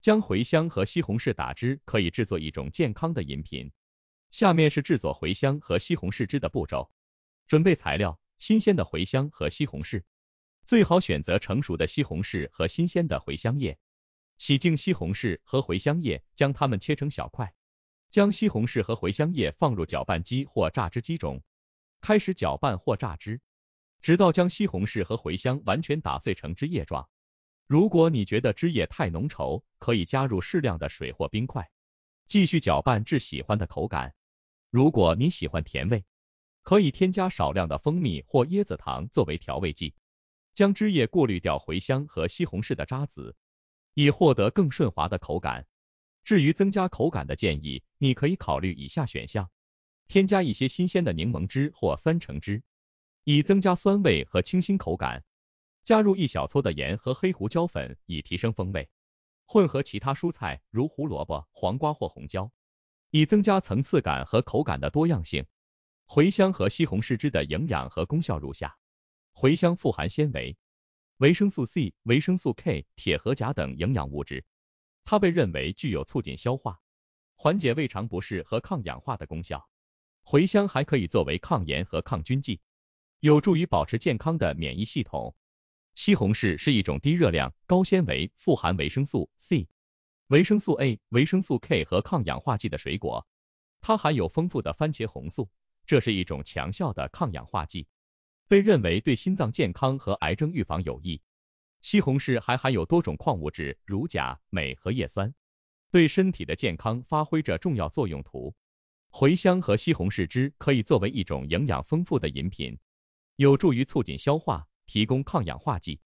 将茴香和西红柿打汁，可以制作一种健康的饮品。下面是制作茴香和西红柿汁的步骤：准备材料，新鲜的茴香和西红柿，最好选择成熟的西红柿和新鲜的茴香叶。洗净西红柿和茴香叶，将它们切成小块。将西红柿和茴香叶放入搅拌机或榨汁机中，开始搅拌或榨汁，直到将西红柿和茴香完全打碎成汁液状。如果你觉得汁液太浓稠，可以加入适量的水或冰块，继续搅拌至喜欢的口感。如果你喜欢甜味，可以添加少量的蜂蜜或椰子糖作为调味剂。将汁液过滤掉茴香和西红柿的渣子，以获得更顺滑的口感。至于增加口感的建议，你可以考虑以下选项：添加一些新鲜的柠檬汁或酸橙汁，以增加酸味和清新口感。加入一小撮的盐和黑胡椒粉，以提升风味；混合其他蔬菜如胡萝卜、黄瓜或红椒，以增加层次感和口感的多样性。茴香和西红柿汁的营养和功效如下：茴香富含纤维、维生素 C、维生素 K、铁和钾等营养物质，它被认为具有促进消化、缓解胃肠不适和抗氧化的功效。茴香还可以作为抗炎和抗菌剂，有助于保持健康的免疫系统。西红柿是一种低热量、高纤维、富含维生素 C、维生素 A、维生素 K 和抗氧化剂的水果。它含有丰富的番茄红素，这是一种强效的抗氧化剂，被认为对心脏健康和癌症预防有益。西红柿还含有多种矿物质，如钾、镁和叶酸，对身体的健康发挥着重要作用。图茴香和西红柿汁可以作为一种营养丰富的饮品，有助于促进消化。提供抗氧化剂，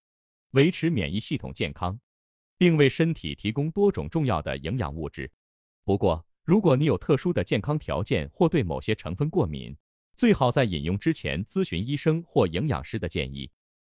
维持免疫系统健康，并为身体提供多种重要的营养物质。不过，如果你有特殊的健康条件或对某些成分过敏，最好在饮用之前咨询医生或营养师的建议。